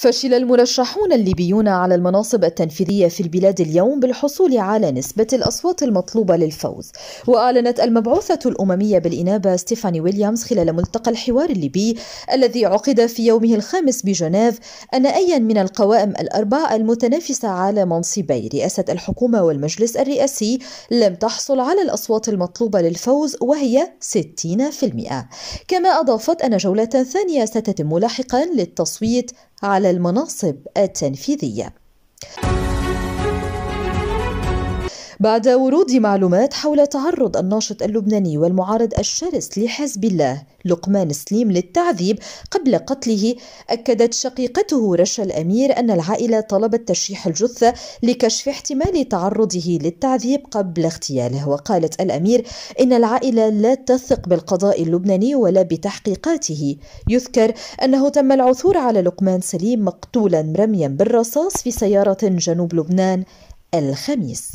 فشل المرشحون الليبيون على المناصب التنفيذية في البلاد اليوم بالحصول على نسبة الأصوات المطلوبة للفوز وأعلنت المبعوثة الأممية بالإنابة ستيفاني ويليامز خلال ملتقى الحوار الليبي الذي عقد في يومه الخامس بجنيف أن أيا من القوائم الأربع المتنافسة على منصبي رئاسة الحكومة والمجلس الرئاسي لم تحصل على الأصوات المطلوبة للفوز وهي 60% كما أضافت أن جولة ثانية ستتم لاحقا للتصويت على المناصب التنفيذيه بعد ورود معلومات حول تعرض الناشط اللبناني والمعارض الشرس لحزب الله لقمان سليم للتعذيب قبل قتله أكدت شقيقته رشا الأمير أن العائلة طلبت تشريح الجثة لكشف احتمال تعرضه للتعذيب قبل اغتياله وقالت الأمير إن العائلة لا تثق بالقضاء اللبناني ولا بتحقيقاته يذكر أنه تم العثور على لقمان سليم مقتولا رميا بالرصاص في سيارة جنوب لبنان الخميس